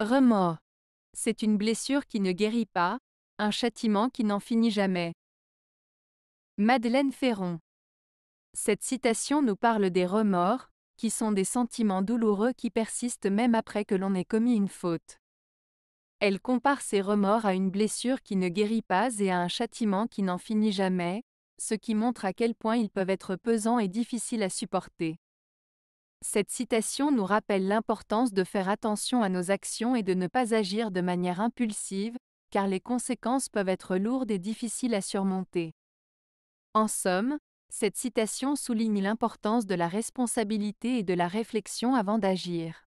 Remords. C'est une blessure qui ne guérit pas, un châtiment qui n'en finit jamais. Madeleine Ferron. Cette citation nous parle des remords, qui sont des sentiments douloureux qui persistent même après que l'on ait commis une faute. Elle compare ces remords à une blessure qui ne guérit pas et à un châtiment qui n'en finit jamais, ce qui montre à quel point ils peuvent être pesants et difficiles à supporter. Cette citation nous rappelle l'importance de faire attention à nos actions et de ne pas agir de manière impulsive, car les conséquences peuvent être lourdes et difficiles à surmonter. En somme, cette citation souligne l'importance de la responsabilité et de la réflexion avant d'agir.